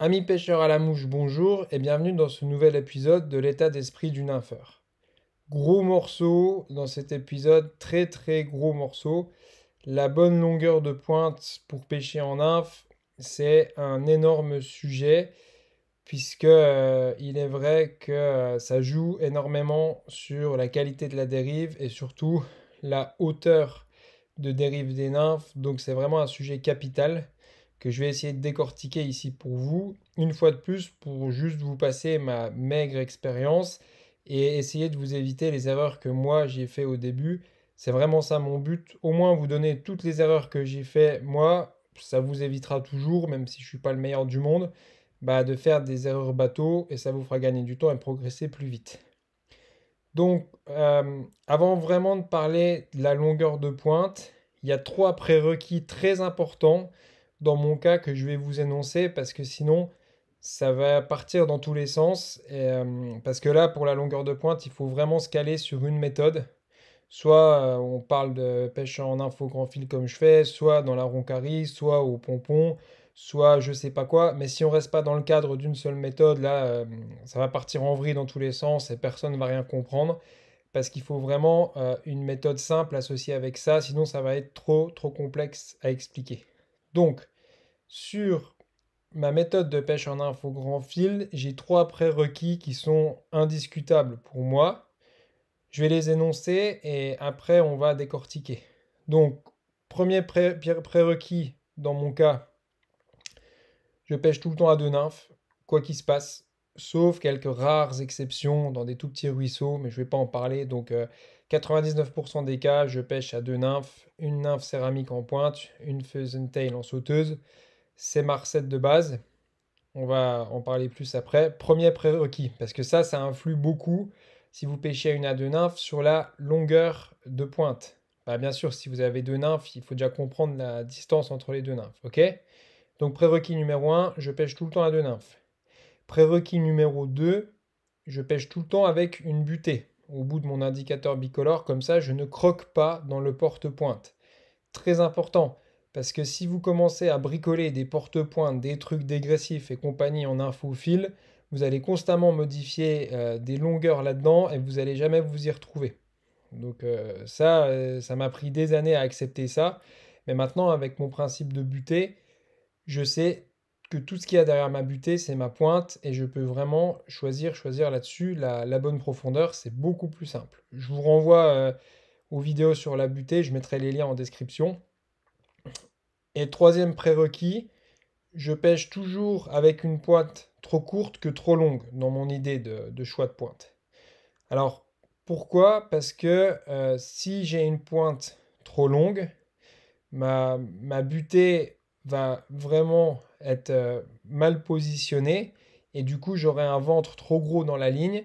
Amis pêcheurs à la mouche, bonjour et bienvenue dans ce nouvel épisode de l'état d'esprit du nympheur. Gros morceau dans cet épisode, très très gros morceau. La bonne longueur de pointe pour pêcher en nymphe, c'est un énorme sujet puisque euh, il est vrai que euh, ça joue énormément sur la qualité de la dérive et surtout la hauteur de dérive des nymphes. Donc c'est vraiment un sujet capital que je vais essayer de décortiquer ici pour vous, une fois de plus pour juste vous passer ma maigre expérience et essayer de vous éviter les erreurs que moi j'ai fait au début. C'est vraiment ça mon but, au moins vous donner toutes les erreurs que j'ai fait moi, ça vous évitera toujours, même si je ne suis pas le meilleur du monde, bah de faire des erreurs bateau et ça vous fera gagner du temps et progresser plus vite. Donc, euh, avant vraiment de parler de la longueur de pointe, il y a trois prérequis très importants dans mon cas que je vais vous énoncer parce que sinon ça va partir dans tous les sens. Et, euh, parce que là, pour la longueur de pointe, il faut vraiment se caler sur une méthode. Soit euh, on parle de pêche en info grand fil comme je fais, soit dans la roncarie, soit au pompon, soit je sais pas quoi. Mais si on reste pas dans le cadre d'une seule méthode, là, euh, ça va partir en vrille dans tous les sens et personne ne va rien comprendre. Parce qu'il faut vraiment une méthode simple associée avec ça, sinon ça va être trop trop complexe à expliquer. Donc, sur ma méthode de pêche en au grand fil, j'ai trois prérequis qui sont indiscutables pour moi. Je vais les énoncer et après on va décortiquer. Donc, premier prérequis dans mon cas, je pêche tout le temps à deux nymphes, quoi qu'il se passe, sauf quelques rares exceptions dans des tout petits ruisseaux, mais je ne vais pas en parler, donc euh, 99% des cas, je pêche à deux nymphes, une nymphe céramique en pointe, une tail en sauteuse. C'est ma recette de base. On va en parler plus après. Premier prérequis, parce que ça, ça influe beaucoup si vous pêchez à une à deux nymphes sur la longueur de pointe. Bah, bien sûr, si vous avez deux nymphes, il faut déjà comprendre la distance entre les deux nymphes. Ok Donc prérequis numéro 1, je pêche tout le temps à deux nymphes. Prérequis numéro 2, je pêche tout le temps avec une butée au bout de mon indicateur bicolore, comme ça je ne croque pas dans le porte-pointe. Très important, parce que si vous commencez à bricoler des porte-pointes, des trucs dégressifs et compagnie en info fil, vous allez constamment modifier euh, des longueurs là-dedans et vous n'allez jamais vous y retrouver. Donc euh, ça, euh, ça m'a pris des années à accepter ça. Mais maintenant, avec mon principe de butée, je sais que tout ce qu'il y a derrière ma butée, c'est ma pointe et je peux vraiment choisir, choisir là-dessus la, bonne profondeur. C'est beaucoup plus simple. Je vous renvoie euh, aux vidéos sur la butée, je mettrai les liens en description. Et troisième prérequis, je pêche toujours avec une pointe trop courte que trop longue dans mon idée de, choix de pointe. Alors pourquoi Parce que euh, si j'ai une pointe trop longue, ma, ma butée va vraiment être euh, mal positionné et du coup j'aurais un ventre trop gros dans la ligne.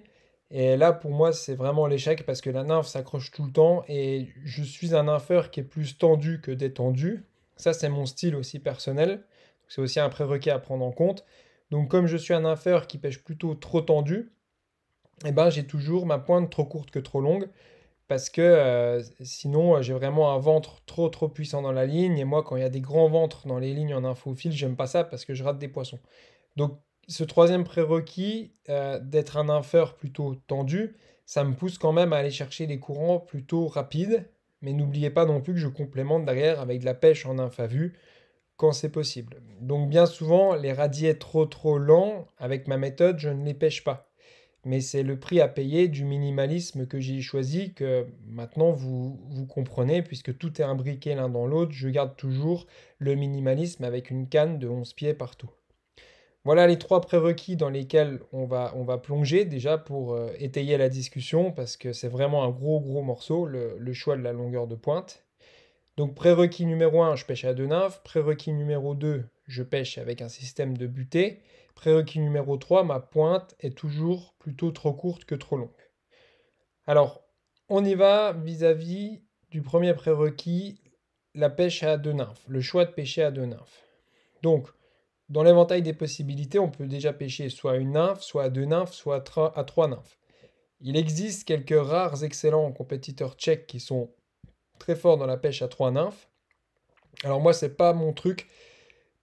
Et là pour moi c'est vraiment l'échec parce que la nymphe s'accroche tout le temps et je suis un nympheur qui est plus tendu que détendu. Ça c'est mon style aussi personnel. C'est aussi un prérequis à prendre en compte. Donc comme je suis un nympheur qui pêche plutôt trop tendu, et eh ben, j'ai toujours ma pointe trop courte que trop longue parce que euh, sinon euh, j'ai vraiment un ventre trop trop puissant dans la ligne et moi quand il y a des grands ventres dans les lignes en infofil j'aime pas ça parce que je rate des poissons donc ce troisième prérequis euh, d'être un infeur plutôt tendu ça me pousse quand même à aller chercher des courants plutôt rapides mais n'oubliez pas non plus que je complémente derrière avec de la pêche en infavu quand c'est possible donc bien souvent les radiers trop trop lents avec ma méthode je ne les pêche pas mais c'est le prix à payer du minimalisme que j'ai choisi, que maintenant vous, comprenez, puisque tout est imbriqué l'un dans l'autre, je garde toujours le minimalisme avec une canne de 11 pieds partout. Voilà les trois prérequis dans lesquels on va, on va plonger déjà pour euh, étayer la discussion, parce que c'est vraiment un gros gros morceau, le, le, choix de la longueur de pointe. Donc prérequis numéro 1, je pêche à deux nymphes, prérequis numéro 2, je pêche avec un système de butée, Prérequis numéro 3, ma pointe est toujours plutôt trop courte que trop longue. Alors, on y va vis-à-vis du premier prérequis, la pêche à deux nymphes, le choix de pêcher à deux nymphes. Donc, dans l'éventail des possibilités, on peut déjà pêcher soit une nymphe, soit à deux nymphes, soit à trois nymphes. Il existe quelques rares excellents compétiteurs tchèques qui sont très forts dans la pêche à trois nymphes. Alors moi, ce n'est pas mon truc.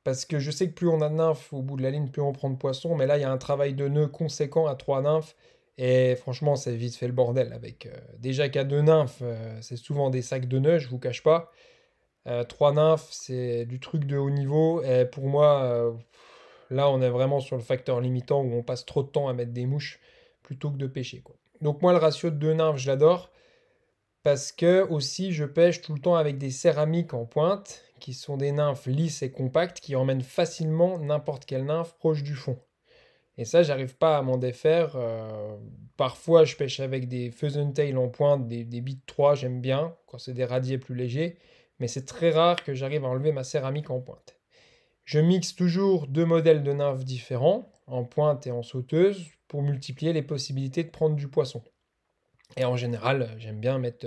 Parce que je sais que plus on a de nymphes au bout de la ligne, plus on prend de poissons. Mais là, il y a un travail de nœud conséquent à trois nymphes. Et franchement, ça vite fait le bordel. Avec euh, déjà qu'à deux nymphes, euh, c'est souvent des sacs de nœuds, je vous cache pas. Euh, trois nymphes, c'est du truc de haut niveau. Et pour moi, euh, là, on est vraiment sur le facteur limitant où on passe trop de temps à mettre des mouches plutôt que de pêcher. Donc moi, le ratio de deux nymphes, je l'adore. Parce que aussi, je pêche tout le temps avec des céramiques en pointe qui sont des nymphes lisses et compactes qui emmènent facilement n'importe quelle nymphe proche du fond. Et ça, j'arrive pas à m'en défaire. Euh, parfois, je pêche avec des tail en pointe, des, des bits 3, j'aime bien, quand c'est des radiers plus légers, mais c'est très rare que j'arrive à enlever ma céramique en pointe. Je mixe toujours deux modèles de nymphes différents, en pointe et en sauteuse, pour multiplier les possibilités de prendre du poisson. Et en général, j'aime bien mettre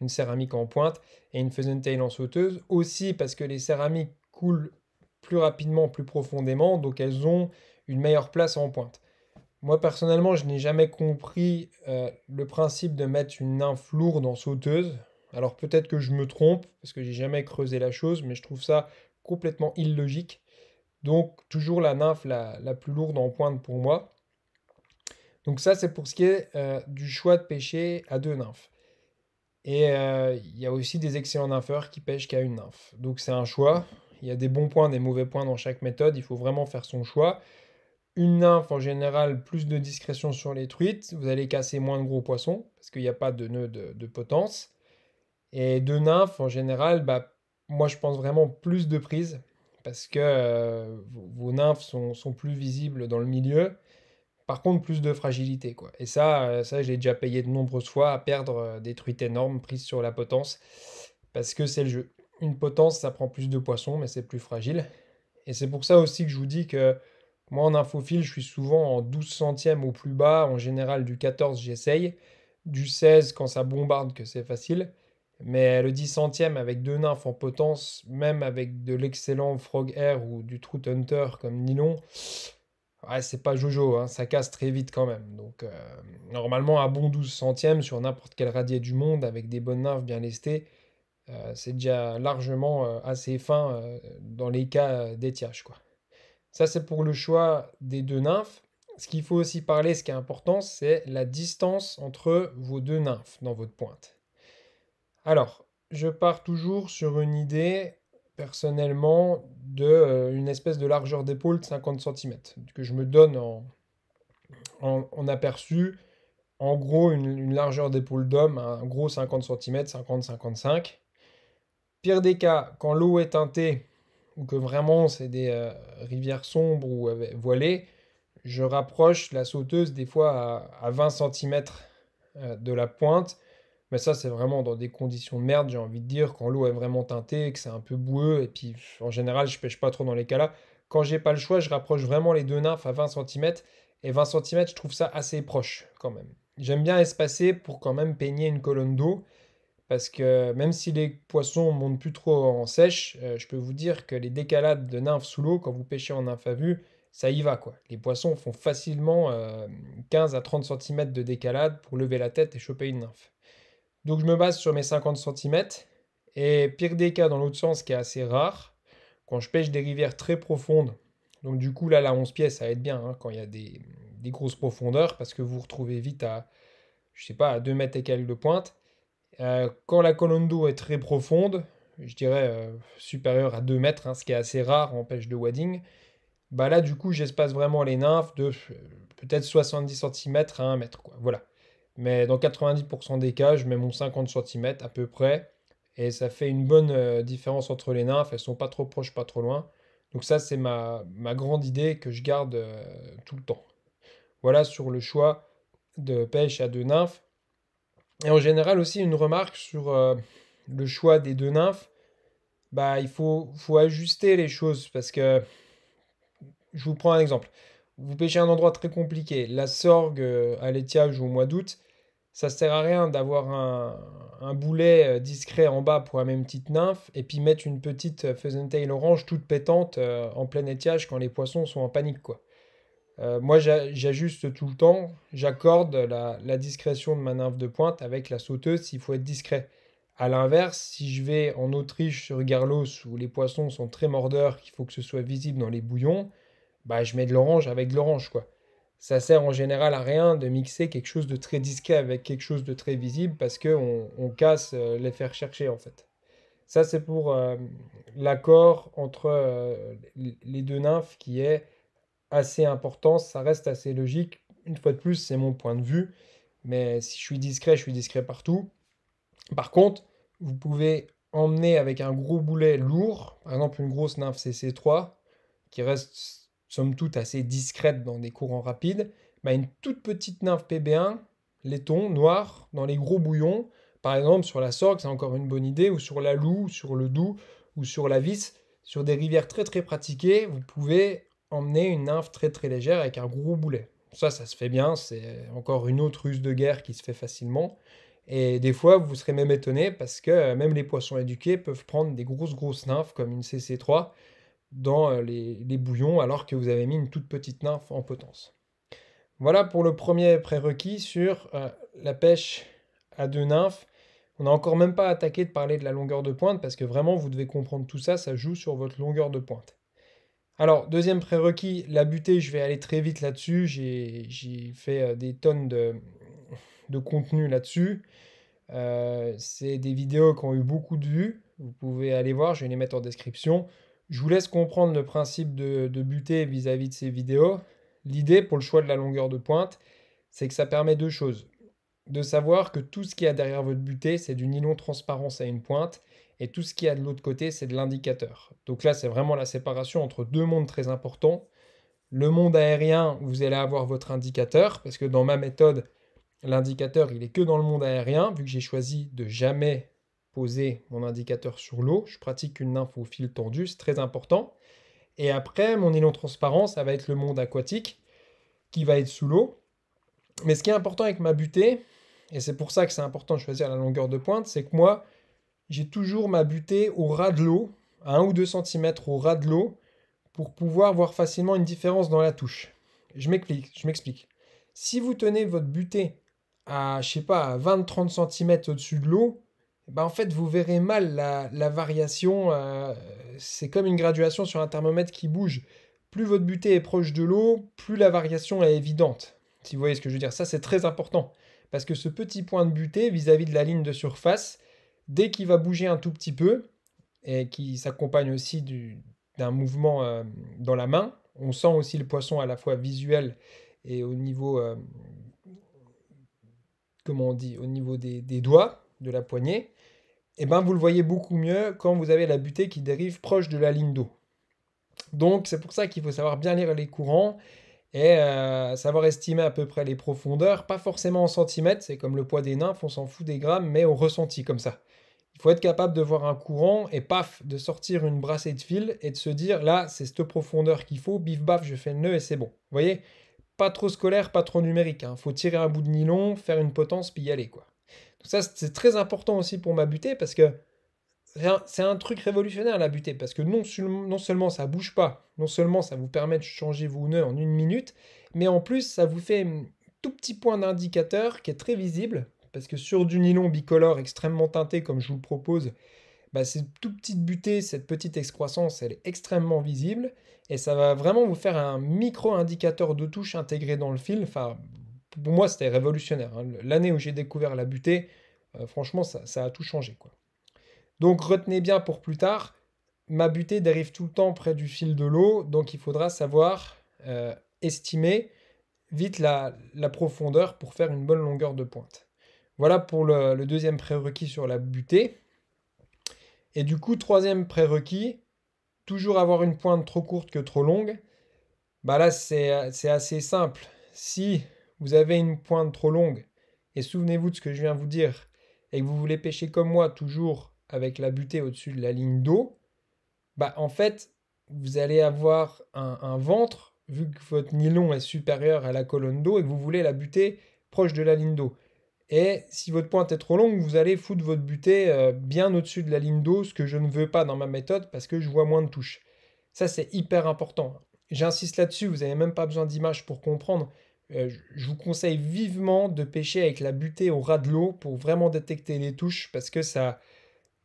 une céramique en pointe et une pheasant en sauteuse. Aussi parce que les céramiques coulent plus rapidement, plus profondément, donc elles ont une meilleure place en pointe. Moi personnellement, je n'ai jamais compris euh, le principe de mettre une nymphe lourde en sauteuse. Alors peut-être que je me trompe, parce que j'ai jamais creusé la chose, mais je trouve ça complètement illogique. Donc toujours la nymphe la, plus lourde en pointe pour moi. Donc ça c'est pour ce qui est euh, du choix de pêcher à deux nymphes. Et euh, il y a aussi des excellents nympheurs qui pêchent qu'à une nymphe. Donc c'est un choix. Il y a des bons points, des mauvais points dans chaque méthode. Il faut vraiment faire son choix. Une nymphe, en général, plus de discrétion sur les truites. Vous allez casser moins de gros poissons parce qu'il n'y a pas de nœud de, potence. Et deux nymphes, en général, bah, moi je pense vraiment plus de prise parce que euh, vos nymphes sont, plus visibles dans le milieu. Par contre, plus de fragilité, quoi. Et ça, euh, ça j'ai déjà payé de nombreuses fois à perdre euh, des truites énormes prises sur la potence, parce que c'est le jeu. Une potence, ça prend plus de poissons, mais c'est plus fragile. Et c'est pour ça aussi que je vous dis que moi, en infophile, je suis souvent en 12 centièmes au plus bas. En général, du 14, j'essaye. Du 16, quand ça bombarde, que c'est facile. Mais le 10 centième avec deux nymphes en potence, même avec de l'excellent Frog Air ou du Trout Hunter comme Nylon, ouais, c'est pas Jojo, hein, ça casse très vite quand même. Donc euh, normalement un bon 12 centièmes sur n'importe quel radier du monde avec des bonnes nymphes bien lestées, euh, c'est déjà largement euh, assez fin dans les cas d'étiage. Quoi. Ça c'est pour le choix des deux nymphes. Ce qu'il faut aussi parler, ce qui est important, c'est la distance entre vos deux nymphes dans votre pointe. Alors, je pars toujours sur une idée personnellement de euh, une espèce de largeur d'épaule de 50 cm que je me donne en, en, aperçu. En gros, une, largeur d'épaule d'homme, un gros 50 cm, 50-55. Pire des cas, quand l'eau est teintée ou que vraiment c'est des euh, rivières sombres ou euh, voilées, je rapproche la sauteuse des fois à, à 20 cm de la pointe mais ça, c'est vraiment dans des conditions de merde, j'ai envie de dire, quand l'eau est vraiment teintée, que c'est un peu boueux, et puis en général, je pêche pas trop dans les cas-là. Quand j'ai pas le choix, je rapproche vraiment les deux nymphes à 20 cm, et 20 cm, je trouve ça assez proche quand même. J'aime bien espacer pour quand même peigner une colonne d'eau, parce que même si les poissons montent plus trop en sèche, euh, je peux vous dire que les décalades de nymphes sous l'eau, quand vous pêchez en nymphe à vue, ça y va quoi. Les poissons font facilement 15 euh, à 30 cm de décalade pour lever la tête et choper une nymphe. Donc je me base sur mes 50 cm. Et pire des cas, dans l'autre sens, qui est assez rare, quand je pêche des rivières très profondes, donc du coup là, la 11 pièces, ça aide bien hein, quand il y a des, grosses profondeurs, parce que vous vous retrouvez vite à, je sais pas, à 2 mètres et quelques de pointe. Euh, quand la colonne d'eau est très profonde, je dirais euh, supérieure à 2 mètres, hein, ce qui est assez rare en pêche de wadding, bah là du coup j'espace vraiment les nymphes de euh, peut-être 70 cm à 1 mètre. Quoi. Voilà. Mais dans 90% des cas, je mets mon 50 cm à peu près. Et ça fait une bonne euh, différence entre les nymphes. Elles sont pas trop proches, pas trop loin. Donc ça, c'est ma, ma, grande idée que je garde euh, tout le temps. Voilà sur le choix de pêche à deux nymphes. Et en général aussi, une remarque sur euh, le choix des deux nymphes. Bah, il faut, faut ajuster les choses parce que... Je vous prends un exemple. Vous pêchez un endroit très compliqué. La sorgue euh, à l'étiage au mois d'août, ça ne sert à rien d'avoir un, boulet euh, discret en bas pour la même petite nymphe et puis mettre une petite pheasant-tail euh, orange toute pétante en plein étiage quand les poissons sont en panique quoi. moi j'ajuste tout le temps, j'accorde la, discrétion de ma nymphe de pointe avec la sauteuse s'il faut être discret. A l'inverse, si je vais en Autriche sur Garlos où les poissons sont très mordeurs, il faut que ce soit visible dans les bouillons, bah, je mets de l'orange avec de l'orange, quoi. Ça sert en général à rien de mixer quelque chose de très discret avec quelque chose de très visible parce qu'on on casse euh, faire chercher en fait. Ça, c'est pour euh, l'accord entre euh, les deux nymphes qui est assez important. Ça reste assez logique. Une fois de plus, c'est mon point de vue. Mais si je suis discret, je suis discret partout. Par contre, vous pouvez emmener avec un gros boulet lourd, par exemple une grosse nymphe CC3, qui reste somme toute assez discrète dans des courants rapides, mais bah, une toute petite nymphe PB1, laiton, noir, dans les gros bouillons, par exemple sur la Sorgue, c'est encore une bonne idée, ou sur la Loue, sur le Doubs, ou sur la Vis, sur des rivières très très pratiquées, vous pouvez emmener une nymphe très très légère avec un gros boulet. Ça, ça se fait bien, c'est encore une autre ruse de guerre qui se fait facilement. Et des fois, vous serez même étonné parce que même les poissons éduqués peuvent prendre des grosses grosses nymphes comme une CC3 dans euh, les, bouillons alors que vous avez mis une toute petite nymphe en potence. Voilà pour le premier prérequis sur euh, la pêche à deux nymphes. On n'a encore même pas attaqué de parler de la longueur de pointe parce que vraiment vous devez comprendre tout ça, ça joue sur votre longueur de pointe. Alors, deuxième prérequis, la butée, je vais aller très vite là-dessus. J'ai fait euh, des tonnes de, contenu là-dessus. C'est des vidéos qui ont eu beaucoup de vues. Vous pouvez aller voir, je vais les mettre en description. Je vous laisse comprendre le principe de, de buter vis-à-vis de ces vidéos. L'idée pour le choix de la longueur de pointe, c'est que ça permet deux choses. De savoir que tout ce qu'il y a derrière votre butée, c'est du nylon transparence à une pointe, et tout ce qu'il y a de l'autre côté, c'est de l'indicateur. Donc là, c'est vraiment la séparation entre deux mondes très importants. Le monde aérien, vous allez avoir votre indicateur, parce que dans ma méthode, l'indicateur, il est que dans le monde aérien, vu que j'ai choisi de jamais poser mon indicateur sur l'eau. Je pratique une nymphe au fil tendu, c'est très important. Et après, mon élan transparent, ça va être le monde aquatique qui va être sous l'eau. Mais ce qui est important avec ma butée, et c'est pour ça que c'est important de choisir la longueur de pointe, c'est que moi, j'ai toujours ma butée au ras de l'eau, à 1 ou 2 cm au ras de l'eau, pour pouvoir voir facilement une différence dans la touche. Je m'explique, je m'explique. Si vous tenez votre butée à, je sais pas, 20-30 cm au-dessus de l'eau, eh ben, en fait, vous verrez mal la, variation. Euh, c'est comme une graduation sur un thermomètre qui bouge. Plus votre butée est proche de l'eau, plus la variation est évidente. Si vous voyez ce que je veux dire, ça c'est très important. Parce que ce petit point de butée vis-à-vis de la ligne de surface, dès qu'il va bouger un tout petit peu, et qui s'accompagne aussi d'un mouvement euh, dans la main, on sent aussi le poisson à la fois visuel et au niveau, euh, dit, au niveau des doigts, de la poignée, eh ben, vous le voyez beaucoup mieux quand vous avez la butée qui dérive proche de la ligne d'eau. Donc c'est pour ça qu'il faut savoir bien lire les courants et euh, savoir estimer à peu près les profondeurs, pas forcément en centimètres, c'est comme le poids des nymphes, on s'en fout des grammes, mais au ressenti comme ça. Il faut être capable de voir un courant et paf, de sortir une brassée de fil et de se dire là, c'est cette profondeur qu'il faut, bif baf, je fais le nœud et c'est bon. Vous voyez Pas trop scolaire, pas trop numérique. Il hein. Faut tirer un bout de nylon, faire une potence, puis y aller quoi. Ça, c'est très important aussi pour ma butée parce que c'est un, truc révolutionnaire la butée parce que non, seulement ça bouge pas, non seulement ça vous permet de changer vos nœuds en une minute, mais en plus ça vous fait un tout petit point d'indicateur qui est très visible parce que sur du nylon bicolore extrêmement teinté comme je vous le propose, bah, cette toute petite butée, cette petite excroissance, elle est extrêmement visible et ça va vraiment vous faire un micro indicateur de touche intégré dans le fil pour moi, c'était révolutionnaire. Hein. L'année où j'ai découvert la butée, euh, franchement, ça, a tout changé. Donc retenez bien pour plus tard, ma butée dérive tout le temps près du fil de l'eau, donc il faudra savoir euh, estimer vite la, profondeur pour faire une bonne longueur de pointe. Voilà pour le, le deuxième prérequis sur la butée. Et du coup, troisième prérequis, toujours avoir une pointe trop courte que trop longue. Bah là, c'est assez simple. Si vous avez une pointe trop longue, et souvenez-vous de ce que je viens vous dire, et que vous voulez pêcher comme moi, toujours avec la butée au-dessus de la ligne d'eau, bah en fait, vous allez avoir un, ventre, vu que votre nylon est supérieur à la colonne d'eau, et que vous voulez la butée proche de la ligne d'eau. Et si votre pointe est trop longue, vous allez foutre votre butée euh, bien au-dessus de la ligne d'eau, ce que je ne veux pas dans ma méthode parce que je vois moins de touches. Ça, c'est hyper important. J'insiste là-dessus, vous n'avez même pas besoin d'image pour comprendre. Euh, je vous conseille vivement de pêcher avec la butée au ras de l'eau pour vraiment détecter les touches parce que ça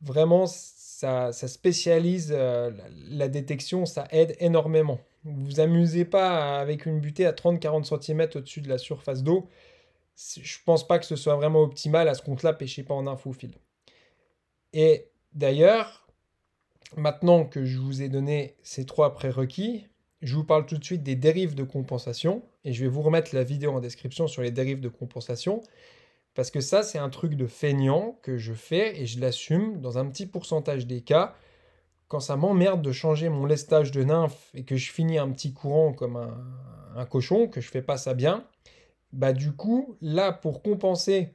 vraiment ça, ça spécialise euh, la détection, ça aide énormément. Vous vous amusez pas avec une butée à 30-40 cm au-dessus de la surface d'eau. Je pense pas que ce soit vraiment optimal à ce compte-là, pêchez pas en infofil. Et d'ailleurs, maintenant que je vous ai donné ces trois prérequis, je vous parle tout de suite des dérives de compensation et je vais vous remettre la vidéo en description sur les dérives de compensation parce que ça c'est un truc de feignant que je fais et je l'assume dans un petit pourcentage des cas. Quand ça m'emmerde de changer mon lestage de nymphe et que je finis un petit courant comme un, cochon, que je fais pas ça bien, bah du coup là pour compenser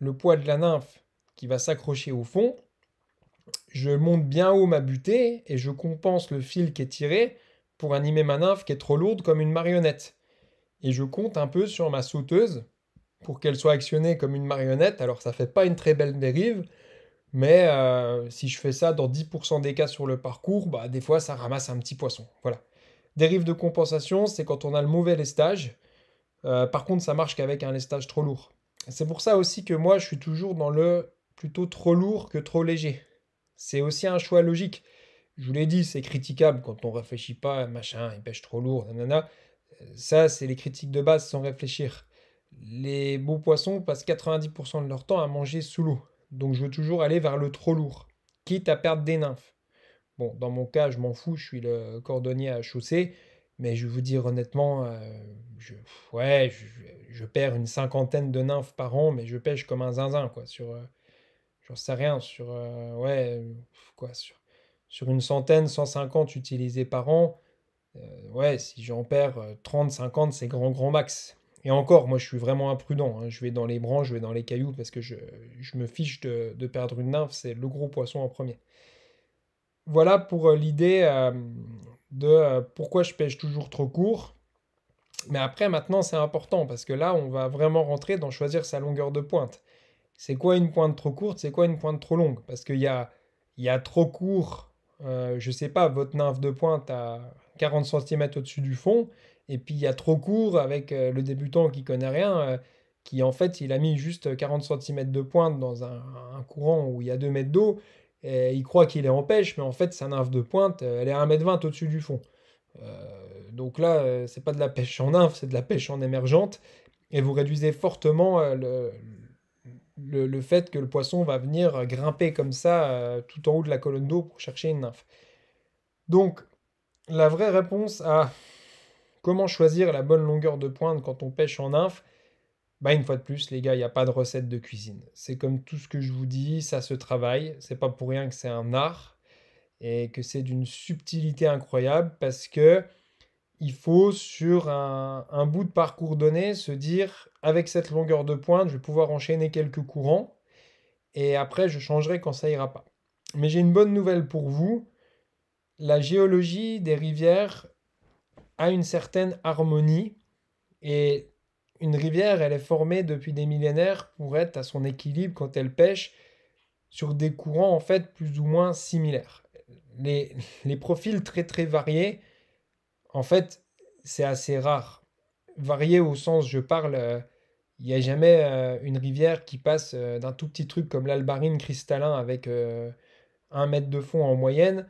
le poids de la nymphe qui va s'accrocher au fond, je monte bien haut ma butée et je compense le fil qui est tiré pour animer ma nymphe qui est trop lourde comme une marionnette. Et je compte un peu sur ma sauteuse pour qu'elle soit actionnée comme une marionnette. Alors ça fait pas une très belle dérive, mais euh, si je fais ça dans 10% des cas sur le parcours, bah, des fois ça ramasse un petit poisson. Voilà. Dérive de compensation, c'est quand on a le mauvais lestage. Euh, par contre, ça marche qu'avec un lestage trop lourd. C'est pour ça aussi que moi, je suis toujours dans le plutôt trop lourd que trop léger. C'est aussi un choix logique je vous l'ai dit, c'est critiquable quand on réfléchit pas, machin, ils pêche trop lourd, nanana. Euh, ça, c'est les critiques de base sans réfléchir. Les beaux poissons passent 90% de leur temps à manger sous l'eau. Donc je veux toujours aller vers le trop lourd, quitte à perdre des nymphes. Bon, dans mon cas, je m'en fous, je suis le cordonnier à chaussée, mais je vais vous dire honnêtement, euh, je, ouais, je, perds une cinquantaine de nymphes par an, mais je pêche comme un zinzin, quoi, sur... Euh, j'en sais rien, sur... ouais, quoi, sur sur une centaine, 150 utilisés par an, euh, ouais, si j'en perds 30, euh, 50, c'est grand, grand max. Et encore, moi, je suis vraiment imprudent. Hein. Je vais dans les branches, je vais dans les cailloux parce que je, me fiche de, perdre une nymphe. C'est le gros poisson en premier. Voilà pour euh, l'idée de pourquoi je pêche toujours trop court. Mais après, maintenant, c'est important parce que là, on va vraiment rentrer dans choisir sa longueur de pointe. C'est quoi une pointe trop courte C'est quoi une pointe trop longue Parce qu'il y a, y a trop court euh, je sais pas, votre nymphe de pointe à 40 cm au-dessus du fond, et puis il y a trop court avec euh, le débutant qui connaît rien, euh, qui en fait il a mis juste 40 cm de pointe dans un, courant où il y a 2 mètres d'eau, et il croit qu'il est en pêche, mais en fait sa nymphe de pointe, elle est à 1m20 au-dessus du fond. donc là, c'est pas de la pêche en nymphe, c'est de la pêche en émergente, et vous réduisez fortement le, le, fait que le poisson va venir grimper comme ça euh, tout en haut de la colonne d'eau pour chercher une nymphe. Donc, la vraie réponse à comment choisir la bonne longueur de pointe quand on pêche en nymphe, bah une fois de plus, les gars, il n'y a pas de recette de cuisine. C'est comme tout ce que je vous dis, ça se travaille. C'est pas pour rien que c'est un art et que c'est d'une subtilité incroyable parce que il faut sur un, bout de parcours donné se dire avec cette longueur de pointe, je vais pouvoir enchaîner quelques courants et après je changerai quand ça ira pas. Mais j'ai une bonne nouvelle pour vous. La géologie des rivières a une certaine harmonie et une rivière, elle est formée depuis des millénaires pour être à son équilibre quand elle pêche sur des courants en fait plus ou moins similaires. Les, les profils très très variés en fait, c'est assez rare. Varié au sens, je parle, euh, il n'y a jamais euh, une rivière qui passe euh, d'un tout petit truc comme l'albarine cristallin avec un mètre de fond en moyenne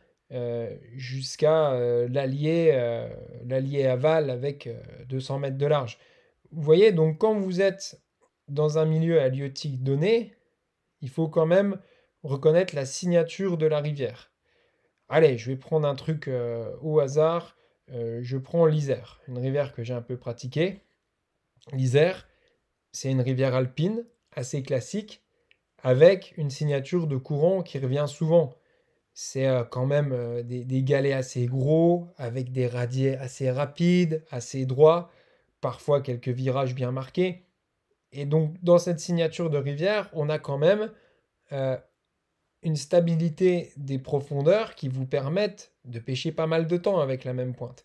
jusqu'à l'allier, l'allier aval avec 200 mètres de large. Vous voyez, donc quand vous êtes dans un milieu halieutique donné, il faut quand même reconnaître la signature de la rivière. Allez, je vais prendre un truc au hasard. Euh, je prends l'Isère, une rivière que j'ai un peu pratiquée. L'Isère, c'est une rivière alpine, assez classique, avec une signature de courant qui revient souvent. C'est euh, quand même euh, des, des, galets assez gros, avec des radiers assez rapides, assez droits, parfois quelques virages bien marqués. Et donc dans cette signature de rivière, on a quand même une stabilité des profondeurs qui vous permettent de pêcher pas mal de temps avec la même pointe.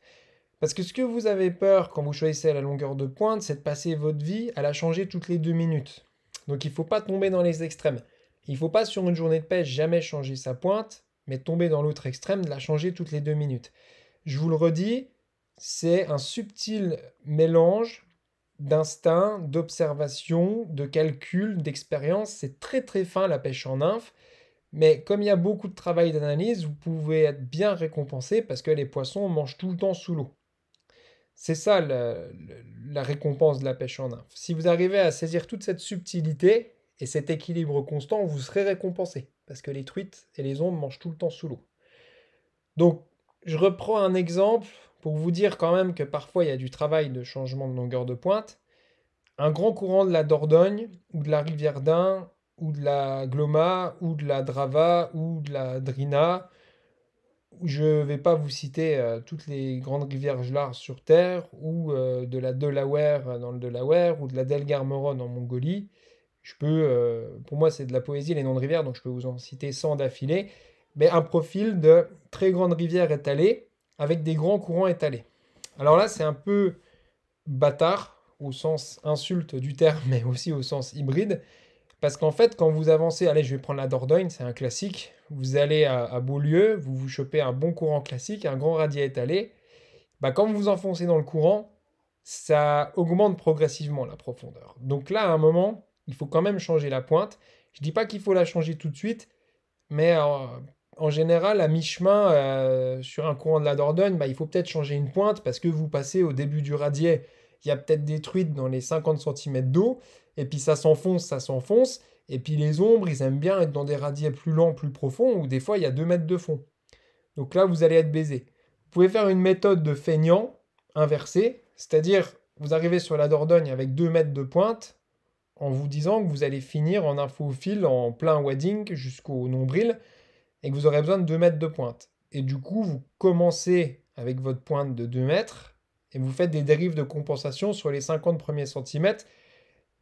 Parce que ce que vous avez peur quand vous choisissez la longueur de pointe, c'est de passer votre vie à la changer toutes les deux minutes. Donc il ne faut pas tomber dans les extrêmes. Il ne faut pas sur une journée de pêche jamais changer sa pointe, mais tomber dans l'autre extrême de la changer toutes les deux minutes. Je vous le redis, c'est un subtil mélange d'instinct, d'observation, de calcul, d'expérience. C'est très très fin la pêche en nymphe. Mais comme il y a beaucoup de travail d'analyse, vous pouvez être bien récompensé parce que les poissons mangent tout le temps sous l'eau. C'est ça la récompense de la pêche en nymphe. Si vous arrivez à saisir toute cette subtilité et cet équilibre constant, vous serez récompensé parce que les truites et les ombres mangent tout le temps sous l'eau. Donc, je reprends un exemple pour vous dire quand même que parfois il y a du travail de changement de longueur de pointe. Un grand courant de la Dordogne ou de la rivière d'Ain ou de la Gloma, ou de la Drava, ou de la Drina. Je ne vais pas vous citer euh, toutes les grandes rivières larges sur Terre, ou euh, de la Delaware dans le Delaware, ou de la Moron en Mongolie. Je peux, euh, pour moi, c'est de la poésie, les noms de rivières, donc je peux vous en citer 100 d'affilée. Mais un profil de très grandes rivières étalées, avec des grands courants étalés. Alors là, c'est un peu bâtard, au sens insulte du terme, mais aussi au sens hybride. Parce qu'en fait, quand vous avancez, allez, je vais prendre la Dordogne, c'est un classique. Vous allez à, Beaulieu, vous vous chopez un bon courant classique, un grand radier étalé. Bah, quand vous vous enfoncez dans le courant, ça augmente progressivement la profondeur. Donc là, à un moment, il faut quand même changer la pointe. Je ne dis pas qu'il faut la changer tout de suite, mais en, général, à mi-chemin, euh, sur un courant de la Dordogne, bah, il faut peut-être changer une pointe parce que vous passez au début du radier il y a peut-être des dans les 50 cm d'eau, et puis ça s'enfonce, ça s'enfonce, et puis les ombres, ils aiment bien être dans des radiers plus lents, plus profonds, où des fois il y a 2 mètres de fond. Donc là, vous allez être baisé. Vous pouvez faire une méthode de feignant inversée, c'est-à-dire vous arrivez sur la Dordogne avec 2 mètres de pointe, en vous disant que vous allez finir en fil en plein wedding, jusqu'au nombril, et que vous aurez besoin de 2 mètres de pointe. Et du coup, vous commencez avec votre pointe de 2 mètres, et vous faites des dérives de compensation sur les 50 premiers centimètres,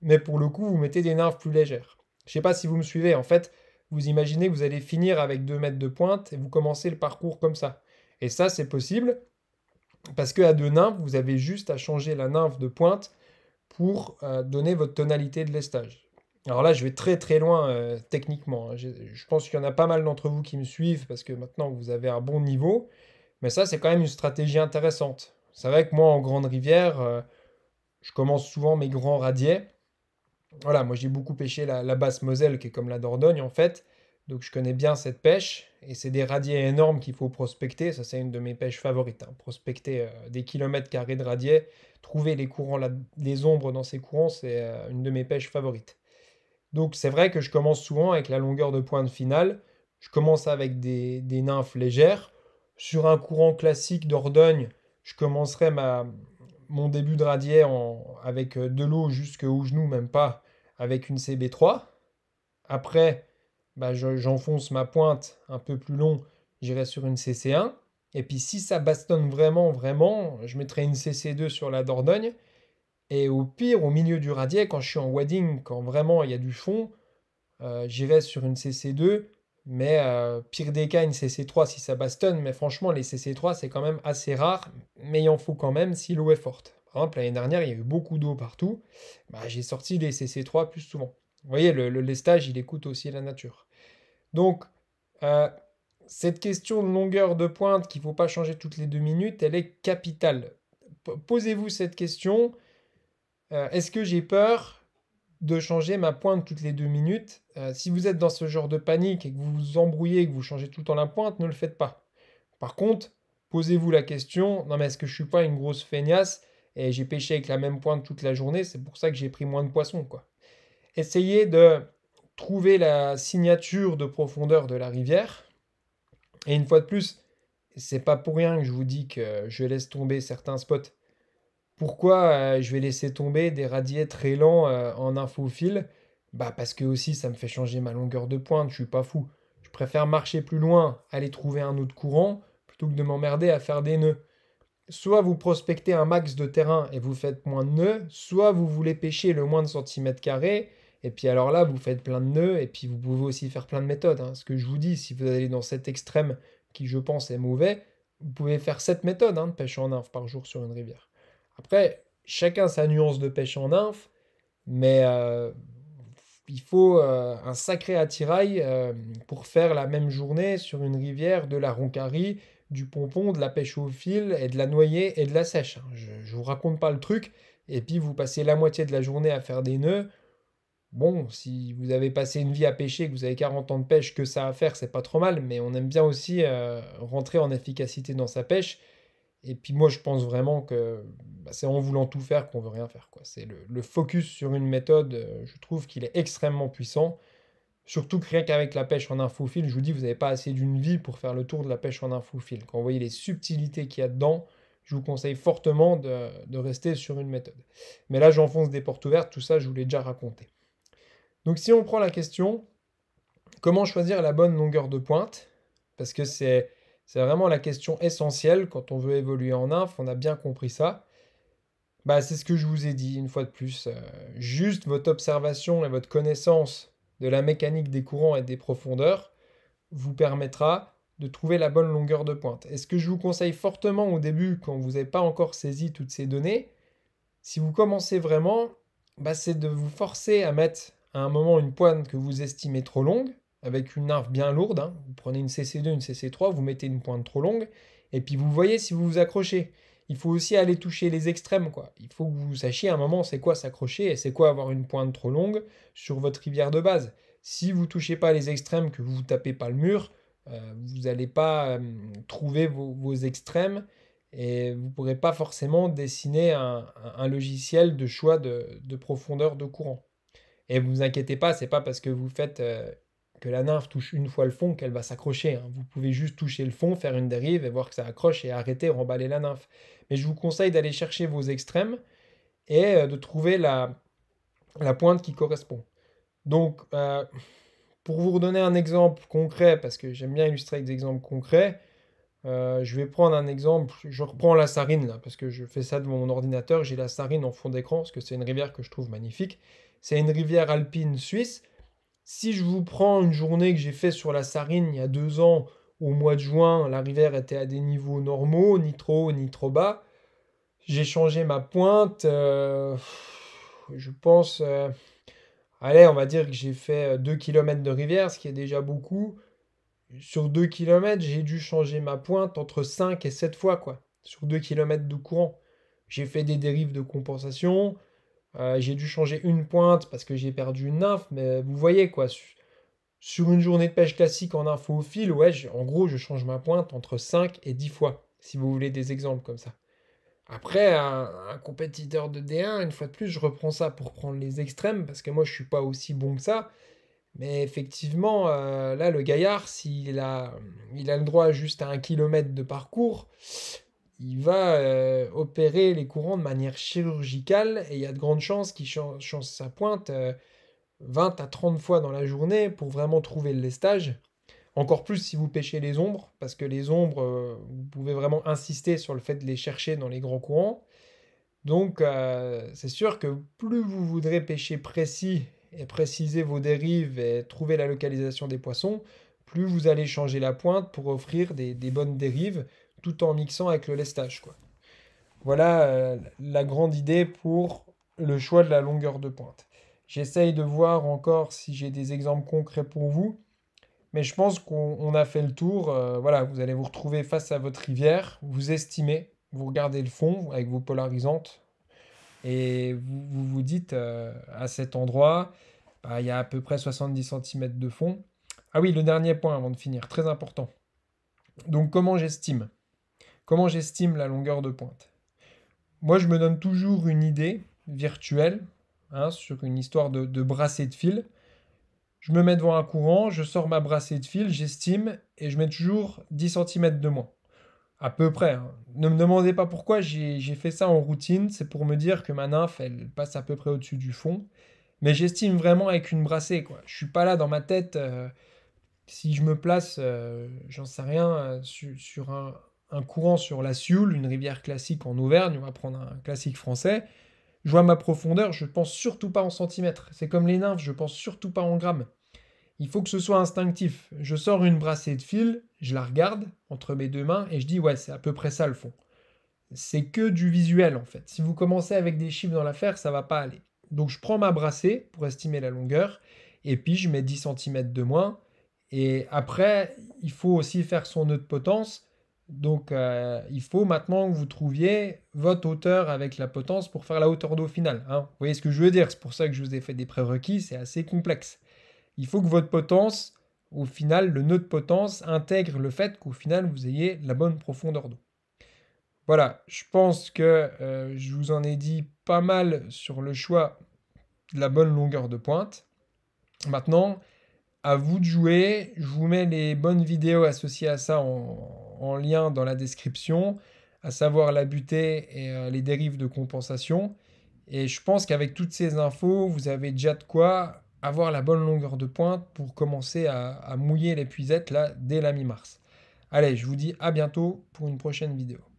mais pour le coup, vous mettez des nymphes plus légères. Je ne sais pas si vous me suivez, en fait, vous imaginez que vous allez finir avec 2 mètres de pointe et vous commencez le parcours comme ça. Et ça, c'est possible parce qu'à deux nymphes, vous avez juste à changer la nymphe de pointe pour euh, donner votre tonalité de lestage. Alors là, je vais très très loin euh, techniquement. Hein. je, pense qu'il y en a pas mal d'entre vous qui me suivent parce que maintenant vous avez un bon niveau. Mais ça, c'est quand même une stratégie intéressante. C'est vrai que moi, en Grande Rivière, euh, je commence souvent mes grands radiers. Voilà, moi j'ai beaucoup pêché la, basse Moselle, qui est comme la Dordogne en fait. Donc je connais bien cette pêche. Et c'est des radiers énormes qu'il faut prospecter. Ça, c'est une de mes pêches favorites. Hein. Prospecter euh, des kilomètres carrés de radiers, trouver les courants, les ombres dans ces courants, c'est euh, une de mes pêches favorites. Donc c'est vrai que je commence souvent avec la longueur de pointe finale. Je commence avec des nymphes légères. Sur un courant classique d'Ordogne, je commencerai ma, mon début de radier en, avec euh, de l'eau jusqu'au genou, même pas, avec une CB3. Après, bah, j'enfonce ma pointe un peu plus long, j'irai sur une CC1. Et puis si ça bastonne vraiment, vraiment, je mettrai une CC2 sur la Dordogne. Et au pire, au milieu du radier, quand je suis en wadding, quand vraiment il y a du fond, euh, j'irai sur une CC2 mais euh, pire des cas, une CC3 si ça bastonne, mais franchement, les CC3, c'est quand même assez rare, mais il en faut quand même si l'eau est forte. Par exemple, l'année dernière, il y a eu beaucoup d'eau partout, bah, j'ai sorti des CC3 plus souvent. Vous voyez, le, le lestage, il écoute aussi la nature. Donc, euh, cette question de longueur de pointe qu'il ne faut pas changer toutes les deux minutes, elle est capitale. Posez-vous cette question. Euh, est-ce que j'ai peur de changer ma pointe toutes les deux minutes. Euh, si vous êtes dans ce genre de panique et que vous vous embrouillez que vous changez tout le temps la pointe, ne le faites pas. Par contre, posez-vous la question, non mais est-ce que je suis pas une grosse feignasse et j'ai pêché avec la même pointe toute la journée, c'est pour ça que j'ai pris moins de poissons quoi. Essayez de trouver la signature de profondeur de la rivière. Et une fois de plus, c'est pas pour rien que je vous dis que je laisse tomber certains spots. Pourquoi euh, je vais laisser tomber des radiers très lents euh, en infofile Bah parce que aussi ça me fait changer ma longueur de pointe, je suis pas fou. Je préfère marcher plus loin, aller trouver un autre courant, plutôt que de m'emmerder à faire des nœuds. Soit vous prospectez un max de terrain et vous faites moins de nœuds, soit vous voulez pêcher le moins de centimètres carrés, et puis alors là, vous faites plein de nœuds, et puis vous pouvez aussi faire plein de méthodes. Hein. Ce que je vous dis, si vous allez dans cet extrême qui, je pense, est mauvais, vous pouvez faire cette méthode hein, de pêche en nymphe par jour sur une rivière. Après, chacun sa nuance de pêche en nymphe, mais euh, il faut euh, un sacré attirail euh, pour faire la même journée sur une rivière de la roncarie, du pompon, de la pêche au fil et de la noyée et de la sèche. Hein. Je, ne vous raconte pas le truc. Et puis vous passez la moitié de la journée à faire des nœuds. Bon, si vous avez passé une vie à pêcher, que vous avez 40 ans de pêche, que ça à faire, c'est pas trop mal, mais on aime bien aussi rentrer en efficacité dans sa pêche. Et puis moi, je pense vraiment que bah, c'est en voulant tout faire qu'on veut rien faire. Quoi. C'est le, focus sur une méthode, euh, je trouve qu'il est extrêmement puissant. Surtout que rien qu'avec la pêche en infofil, je vous dis, vous n'avez pas assez d'une vie pour faire le tour de la pêche en infofil. Quand vous voyez les subtilités qu'il y a dedans, je vous conseille fortement de, de rester sur une méthode. Mais là, j'enfonce des portes ouvertes, tout ça, je vous l'ai déjà raconté. Donc si on prend la question, comment choisir la bonne longueur de pointe Parce que c'est c'est vraiment la question essentielle quand on veut évoluer en inf, on a bien compris ça. Bah, c'est ce que je vous ai dit une fois de plus. Euh, juste votre observation et votre connaissance de la mécanique des courants et des profondeurs vous permettra de trouver la bonne longueur de pointe. Et ce que je vous conseille fortement au début, quand vous n'avez pas encore saisi toutes ces données, si vous commencez vraiment, bah, c'est de vous forcer à mettre à un moment une pointe que vous estimez trop longue, avec une nymphe bien lourde. Hein. Vous prenez une CC2, une CC3, vous mettez une pointe trop longue, et puis vous voyez si vous vous accrochez. Il faut aussi aller toucher les extrêmes, quoi. Il faut que vous sachiez à un moment c'est quoi s'accrocher et c'est quoi avoir une pointe trop longue sur votre rivière de base. Si vous ne touchez pas les extrêmes, que vous vous tapez pas le mur, euh, vous n'allez pas trouver vos, extrêmes et vous ne pourrez pas forcément dessiner un, logiciel de choix de, profondeur de courant. Et vous inquiétez pas, c'est pas parce que vous faites euh, que la nymphe touche une fois le fond, qu'elle va s'accrocher. Hein. Vous pouvez juste toucher le fond, faire une dérive et voir que ça accroche et arrêter, remballer la nymphe. Mais je vous conseille d'aller chercher vos extrêmes et euh, de trouver la, la pointe qui correspond. Donc, euh, pour vous redonner un exemple concret, parce que j'aime bien illustrer avec des exemples concrets, euh, je vais prendre un exemple, je reprends la Sarine là, parce que je fais ça devant mon ordinateur, j'ai la Sarine en fond d'écran, parce que c'est une rivière que je trouve magnifique. C'est une rivière alpine suisse, si je vous prends une journée que j'ai faite sur la Sarine il y a deux ans, au mois de juin, la rivière était à des niveaux normaux, ni trop haut, ni trop bas. J'ai changé ma pointe. Euh, je pense. Euh, allez, on va dire que j'ai fait 2 euh, km de rivière, ce qui est déjà beaucoup. Sur 2 km, j'ai dû changer ma pointe entre 5 et 7 fois, quoi. Sur 2 km de courant. J'ai fait des dérives de compensation. Euh, j'ai dû changer une pointe parce que j'ai perdu une nymphe, mais vous voyez quoi, sur une journée de pêche classique en info au fil, ouais, en gros, je change ma pointe entre 5 et 10 fois, si vous voulez des exemples comme ça. Après, un, compétiteur de D1, une fois de plus, je reprends ça pour prendre les extrêmes, parce que moi, je ne suis pas aussi bon que ça. Mais effectivement, euh, là, le gaillard, s'il a, il a le droit juste à un kilomètre de parcours, il va euh, opérer les courants de manière chirurgicale et il y a de grandes chances qu'il change, sa pointe 20 euh, à 30 fois dans la journée pour vraiment trouver le lestage. Encore plus si vous pêchez les ombres, parce que les ombres, euh, vous pouvez vraiment insister sur le fait de les chercher dans les grands courants. Donc c'est sûr que plus vous voudrez pêcher précis et préciser vos dérives et trouver la localisation des poissons, plus vous allez changer la pointe pour offrir des bonnes dérives tout en mixant avec le lestage. Quoi. Voilà euh, la grande idée pour le choix de la longueur de pointe. J'essaye de voir encore si j'ai des exemples concrets pour vous, mais je pense qu'on a fait le tour. Euh, voilà, vous allez vous retrouver face à votre rivière, vous estimez, vous regardez le fond avec vos polarisantes et vous vous, dites euh, à cet endroit, bah, il y a à peu près 70 cm de fond. Ah oui, le dernier point avant de finir, très important. Donc comment j'estime Comment j'estime la longueur de pointe Moi, je me donne toujours une idée virtuelle hein, sur une histoire de, brassée de fil. Je me mets devant un courant, je sors ma brassée de fil, j'estime et je mets toujours 10 cm de moins. À peu près. Hein. Ne me demandez pas pourquoi j'ai fait ça en routine, c'est pour me dire que ma nymphe, elle passe à peu près au-dessus du fond. Mais j'estime vraiment avec une brassée, quoi. Je suis pas là dans ma tête. Euh, si je me place, euh, j'en sais rien, euh, sur un, un courant sur la Sioule, une rivière classique en Auvergne, on va prendre un classique français, je vois ma profondeur, je pense surtout pas en centimètres. C'est comme les nymphes, je pense surtout pas en grammes. Il faut que ce soit instinctif. Je sors une brassée de fil, je la regarde entre mes deux mains et je dis ouais, c'est à peu près ça le fond. C'est que du visuel en fait. Si vous commencez avec des chiffres dans l'affaire, ça va pas aller. Donc je prends ma brassée pour estimer la longueur et puis je mets 10 cm de moins. Et après, il faut aussi faire son nœud de potence. Donc, euh, il faut maintenant que vous trouviez votre hauteur avec la potence pour faire la hauteur d'eau finale. Hein. Vous voyez ce que je veux dire C'est pour ça que je vous ai fait des prérequis, c'est assez complexe. Il faut que votre potence, au final, le nœud de potence, intègre le fait qu'au final, vous ayez la bonne profondeur d'eau. Voilà, je pense que euh, je vous en ai dit pas mal sur le choix de la bonne longueur de pointe. Maintenant, à vous de jouer. Je vous mets les bonnes vidéos associées à ça en, en lien dans la description, à savoir la butée et euh, les dérives de compensation. Et je pense qu'avec toutes ces infos, vous avez déjà de quoi avoir la bonne longueur de pointe pour commencer à, à mouiller les puisettes là dès la mi-mars. Allez, je vous dis à bientôt pour une prochaine vidéo.